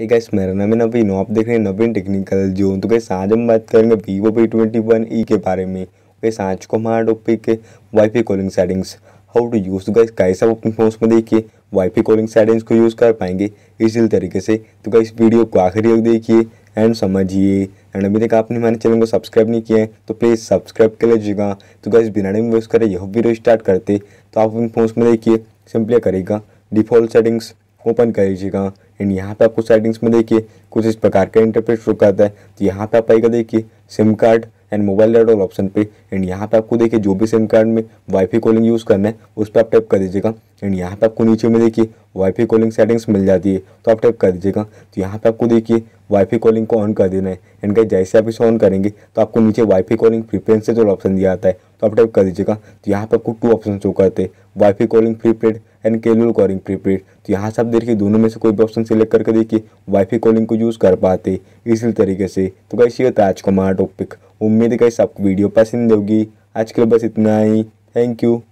hey guys मेरा नाम है नवीन आप देख रहे हैं नवीन टेक्निकल जोन तो गैस आज हम बात करेंगे Vivo V twenty one E के बारे में गैस तो आज को हमारा टॉपिक है wifi calling settings how to use तो गाइस कैसे आप अपने फोन में देखिए वाईफाई कॉलिंग सेटिंग्स को यूज़ कर पाएंगे इसी तरीके से तो गाइस वीडियो को आखिर तक देखिए एंड समझिए एंड अभी तक आपने हमारे चैनल को सब्सक्राइब नहीं किया है तो प्लीज़ सब्सक्राइब कर लीजिएगा तो गाइस बिना टाइम वेस्ट करें यह वीडियो स्टार्ट करते तो आप अपने फोन में देखिए सिंपली करेगा डिफ़ॉल्ट सेटिंग्स ओपन कर लीजिएगा एंड यहाँ पे आपको सेटिंग्स में देखिए कुछ इस प्रकार का इंटरफेस शुरू करता है तो यहाँ पे आप आएगा देखिए sim card and mobile data option पे एंड यहाँ पे आपको देखिए जो भी सिम कार्ड में वाईफाई कॉलिंग यूज़ करना है उस पर आप टाइप कर दीजिएगा एंड यहाँ पे आपको नीचे में देखिए वाईफाई कॉलिंग सेटिंग्स मिल जाती है तो आप टाइप कर दीजिएगा तो यहाँ पे आपको देखिए वाईफाई कॉलिंग को ऑन कर देना है एंड क्या जैसे आप इसे ऑन करेंगे तो आपको नीचे वाईफाई कॉलिंग फ्रीपेड से जो ऑप्शन दिया जाता है तो आप टाइप कर दीजिएगा तो यहाँ पर आपको टू ऑप्शन शो करते हैं wifi calling prepaid and cellular calling prepaid तो यहाँ से आप देखिए दोनों में से कोई भी ऑप्शन सेलेक्ट करके देखिए वाईफाई कॉलिंग को यूज़ कर पाते इसी तरीके से तो कैसे ये होता है आज का हमारा टॉपिक उम्मीद है कैसे आपको वीडियो पसंद होगी आज के लिए बस इतना ही थैंक यू